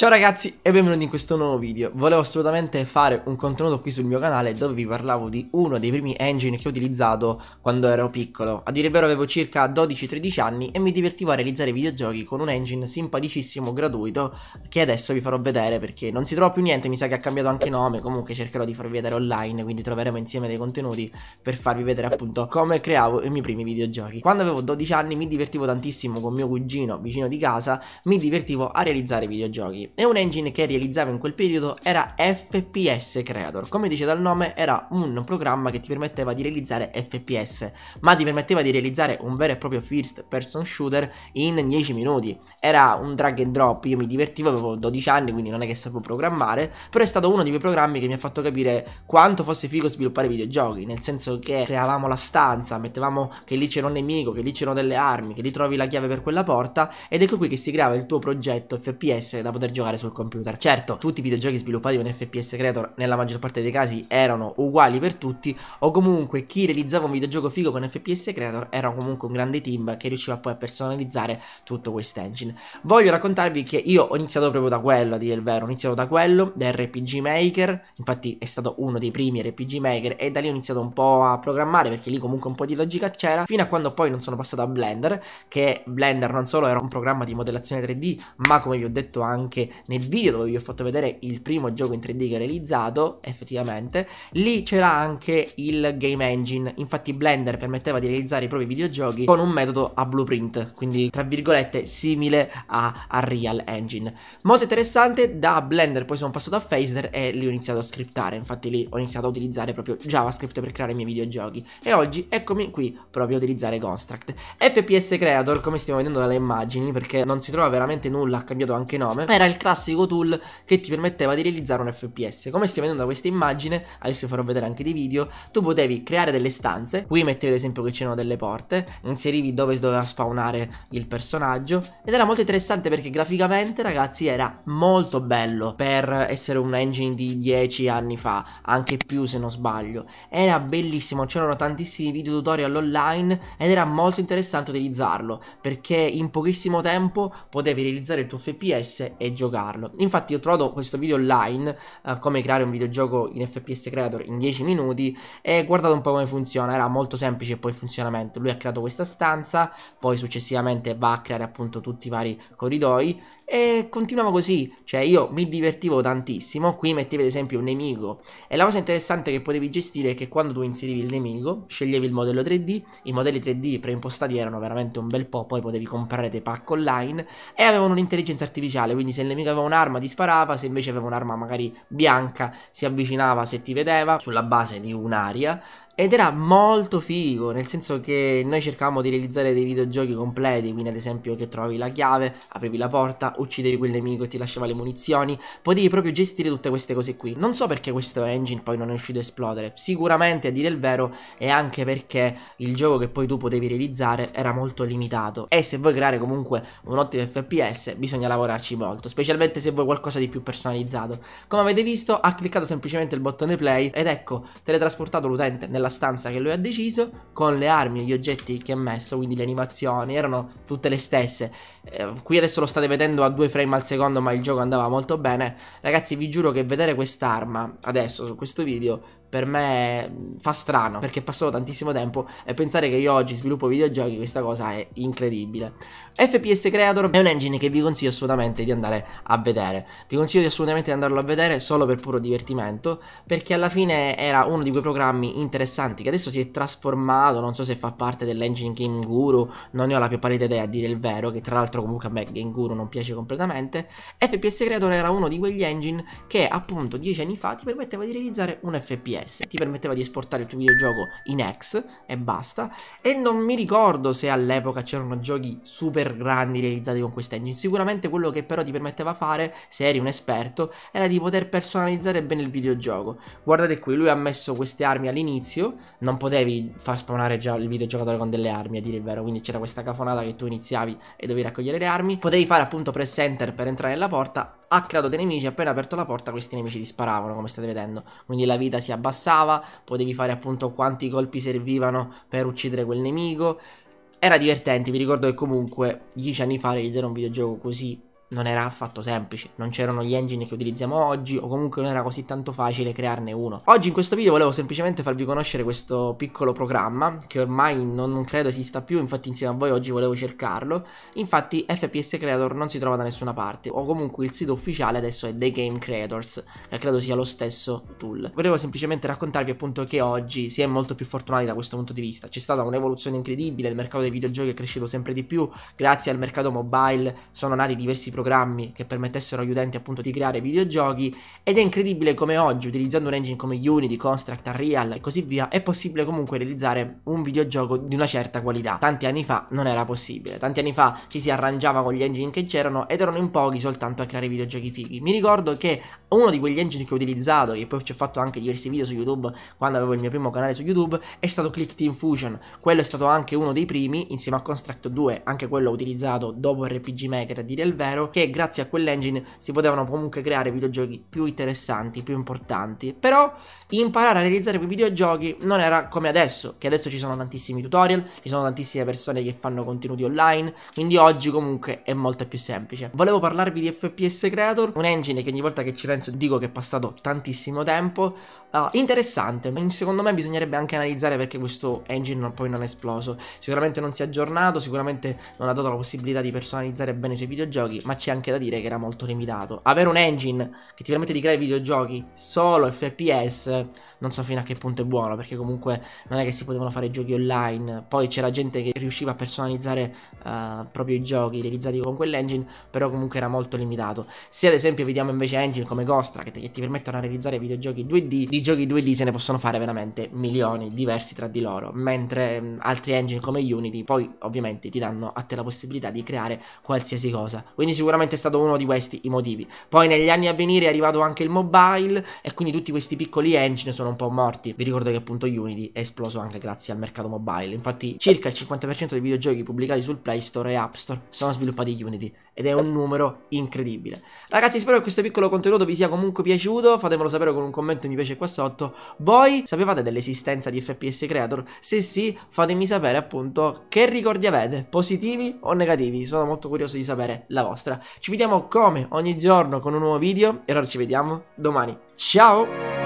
Ciao ragazzi e benvenuti in questo nuovo video, volevo assolutamente fare un contenuto qui sul mio canale dove vi parlavo di uno dei primi engine che ho utilizzato quando ero piccolo, a dire il vero avevo circa 12-13 anni e mi divertivo a realizzare videogiochi con un engine simpaticissimo, gratuito, che adesso vi farò vedere perché non si trova più niente, mi sa che ha cambiato anche nome, comunque cercherò di farvi vedere online, quindi troveremo insieme dei contenuti per farvi vedere appunto come creavo i miei primi videogiochi. Quando avevo 12 anni mi divertivo tantissimo con mio cugino vicino di casa, mi divertivo a realizzare videogiochi e un engine che realizzava in quel periodo era FPS Creator. Come dice dal nome era un programma che ti permetteva di realizzare FPS, ma ti permetteva di realizzare un vero e proprio first person shooter in 10 minuti. Era un drag and drop, io mi divertivo, avevo 12 anni quindi non è che sapevo programmare, però è stato uno di quei programmi che mi ha fatto capire quanto fosse figo sviluppare videogiochi, nel senso che creavamo la stanza, mettevamo che lì c'era un nemico, che lì c'erano delle armi, che lì trovi la chiave per quella porta ed ecco qui che si creava il tuo progetto FPS da poter giocare giocare sul computer. Certo, tutti i videogiochi sviluppati con FPS Creator nella maggior parte dei casi erano uguali per tutti o comunque chi realizzava un videogioco figo con FPS Creator era comunque un grande team che riusciva poi a personalizzare tutto questo engine. Voglio raccontarvi che io ho iniziato proprio da quello, a dire il vero, ho iniziato da quello, da RPG Maker, infatti è stato uno dei primi RPG Maker e da lì ho iniziato un po' a programmare perché lì comunque un po' di logica c'era, fino a quando poi non sono passato a Blender, che Blender non solo era un programma di modellazione 3D, ma come vi ho detto anche nel video dove vi ho fatto vedere il primo gioco in 3D che ho realizzato, effettivamente, lì c'era anche il game engine. Infatti Blender permetteva di realizzare i propri videogiochi con un metodo a blueprint, quindi tra virgolette simile a, a Real Engine. Molto interessante, da Blender poi sono passato a Phaser e lì ho iniziato a scriptare, infatti lì ho iniziato a utilizzare proprio JavaScript per creare i miei videogiochi. E oggi eccomi qui proprio a utilizzare Construct. FPS Creator, come stiamo vedendo dalle immagini, perché non si trova veramente nulla, ha cambiato anche nome, era il classico tool che ti permetteva di realizzare un FPS. Come stiamo vedendo da questa immagine, adesso farò vedere anche dei video, tu potevi creare delle stanze, qui mettevi ad esempio che c'erano delle porte, inserivi dove doveva spawnare il personaggio ed era molto interessante perché graficamente ragazzi era molto bello per essere un engine di 10 anni fa, anche più se non sbaglio. Era bellissimo, c'erano tantissimi video tutorial online ed era molto interessante utilizzarlo perché in pochissimo tempo potevi realizzare il tuo FPS e giocare giocarlo. Infatti ho trovato questo video online, uh, come creare un videogioco in FPS Creator in 10 minuti e guardate un po' come funziona, era molto semplice poi il funzionamento. Lui ha creato questa stanza, poi successivamente va a creare appunto tutti i vari corridoi e continuava così, cioè io mi divertivo tantissimo, qui mettevi ad esempio un nemico e la cosa interessante che potevi gestire è che quando tu inserivi il nemico, sceglievi il modello 3D, i modelli 3D preimpostati erano veramente un bel po', poi potevi comprare dei pack online e avevano un'intelligenza artificiale, quindi se il il nemico aveva un'arma ti sparava, se invece aveva un'arma magari bianca si avvicinava se ti vedeva sulla base di un'aria ed era molto figo, nel senso che noi cercavamo di realizzare dei videogiochi completi, quindi ad esempio che trovavi la chiave, aprivi la porta, uccidevi quel nemico e ti lasciava le munizioni, potevi proprio gestire tutte queste cose qui. Non so perché questo engine poi non è riuscito a esplodere, sicuramente a dire il vero è anche perché il gioco che poi tu potevi realizzare era molto limitato e se vuoi creare comunque un ottimo FPS bisogna lavorarci molto, specialmente se vuoi qualcosa di più personalizzato. Come avete visto ha cliccato semplicemente il bottone play ed ecco teletrasportato l'utente nella alla stanza che lui ha deciso con le armi e gli oggetti che ha messo, quindi le animazioni erano tutte le stesse. Eh, qui adesso lo state vedendo a due frame al secondo, ma il gioco andava molto bene. Ragazzi, vi giuro che vedere quest'arma adesso su questo video per me fa strano perché passavo tantissimo tempo e pensare che io oggi sviluppo videogiochi questa cosa è incredibile FPS Creator è un engine che vi consiglio assolutamente di andare a vedere vi consiglio assolutamente di andarlo a vedere solo per puro divertimento perché alla fine era uno di quei programmi interessanti che adesso si è trasformato non so se fa parte dell'engine Game Guru non ne ho la più pallida idea a dire il vero che tra l'altro comunque a me Game Guru non piace completamente FPS Creator era uno di quegli engine che appunto dieci anni fa ti permetteva di realizzare un FPS FPS, ti permetteva di esportare il tuo videogioco in X e basta. E non mi ricordo se all'epoca c'erano giochi super grandi realizzati con questa engine. Sicuramente quello che però ti permetteva fare, se eri un esperto, era di poter personalizzare bene il videogioco. Guardate qui, lui ha messo queste armi all'inizio, non potevi far spawnare già il videogiocatore con delle armi, a dire il vero, quindi c'era questa cafonata che tu iniziavi e dovevi raccogliere le armi. Potevi fare appunto press enter per entrare nella porta ha creato dei nemici, appena aperto la porta questi nemici ti sparavano come state vedendo, quindi la vita si abbassava, potevi fare appunto quanti colpi servivano per uccidere quel nemico, era divertente, vi ricordo che comunque 10 anni fa realizzare un videogioco così non era affatto semplice, non c'erano gli engine che utilizziamo oggi o comunque non era così tanto facile crearne uno. Oggi in questo video volevo semplicemente farvi conoscere questo piccolo programma che ormai non, credo esista più, infatti insieme a voi oggi volevo cercarlo, infatti FPS Creator non si trova da nessuna parte o comunque il sito ufficiale adesso è The Game Creators che credo sia lo stesso tool. Volevo semplicemente raccontarvi appunto che oggi si è molto più fortunati da questo punto di vista, c'è stata un'evoluzione incredibile, il mercato dei videogiochi è cresciuto sempre di più, grazie al mercato mobile sono nati diversi progetti programmi che permettessero agli utenti appunto di creare videogiochi ed è incredibile come oggi utilizzando un engine come Unity, Construct, Unreal e così via è possibile comunque realizzare un videogioco di una certa qualità. Tanti anni fa non era possibile, tanti anni fa ci si arrangiava con gli engine che c'erano ed erano in pochi soltanto a creare videogiochi fighi. Mi ricordo che uno di quegli engine che ho utilizzato, e poi ci ho fatto anche diversi video su YouTube quando avevo il mio primo canale su YouTube, è stato Click Team Fusion. Quello è stato anche uno dei primi, insieme a Construct 2, anche quello utilizzato dopo RPG Maker a dire il vero, che grazie a quell'engine si potevano comunque creare videogiochi più interessanti, più importanti. Però imparare a realizzare quei videogiochi non era come adesso, che adesso ci sono tantissimi tutorial, ci sono tantissime persone che fanno contenuti online, quindi oggi comunque è molto più semplice. Volevo parlarvi di FPS Creator, un engine che ogni volta che ci penso dico che è passato tantissimo tempo, uh, interessante, secondo me bisognerebbe anche analizzare perché questo engine poi non è esploso. Sicuramente non si è aggiornato, sicuramente non ha dato la possibilità di personalizzare bene i suoi videogiochi, ma c'è anche da dire che era molto limitato. Avere un engine che ti permette di creare videogiochi solo FPS, non so fino a che punto è buono, perché comunque non è che si potevano fare giochi online. Poi c'era gente che riusciva a personalizzare uh, proprio i giochi realizzati con quell'engine, però comunque era molto limitato. Se ad esempio vediamo invece engine come Gostra, che, che ti permettono di realizzare videogiochi 2D, di giochi 2D se ne possono fare veramente milioni, diversi tra di loro, mentre mh, mm, altri engine come Unity poi ovviamente ti danno a te la possibilità di creare qualsiasi cosa. Quindi sicuramente sicuramente è stato uno di questi i motivi. Poi negli anni a venire è arrivato anche il mobile e quindi tutti questi piccoli engine sono un po' morti. Vi ricordo che appunto Unity è esploso anche grazie al mercato mobile. Infatti circa il 50% dei videogiochi pubblicati sul Play Store e App Store sono sviluppati Unity ed è un numero incredibile. Ragazzi, spero che questo piccolo contenuto vi sia comunque piaciuto, fatemelo sapere con un commento mi piace qua sotto. Voi sapevate dell'esistenza di FPS Creator? Se sì, fatemi sapere appunto che ricordi avete, positivi o negativi, sono molto curioso di sapere la vostra. Ci vediamo come ogni giorno con un nuovo video e allora ci vediamo domani. Ciao!